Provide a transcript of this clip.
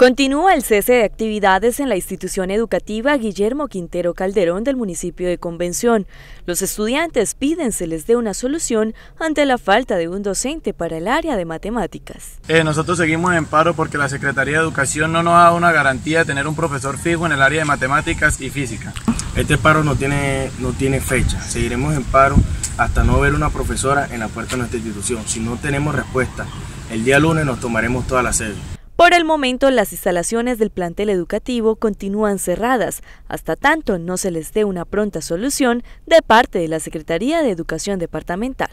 Continúa el cese de actividades en la institución educativa Guillermo Quintero Calderón del municipio de Convención. Los estudiantes piden se les dé una solución ante la falta de un docente para el área de matemáticas. Eh, nosotros seguimos en paro porque la Secretaría de Educación no nos da una garantía de tener un profesor fijo en el área de matemáticas y física. Este paro no tiene, no tiene fecha. Seguiremos en paro hasta no ver una profesora en la puerta de nuestra institución. Si no tenemos respuesta, el día lunes nos tomaremos toda la sede. Por el momento, las instalaciones del plantel educativo continúan cerradas, hasta tanto no se les dé una pronta solución de parte de la Secretaría de Educación Departamental.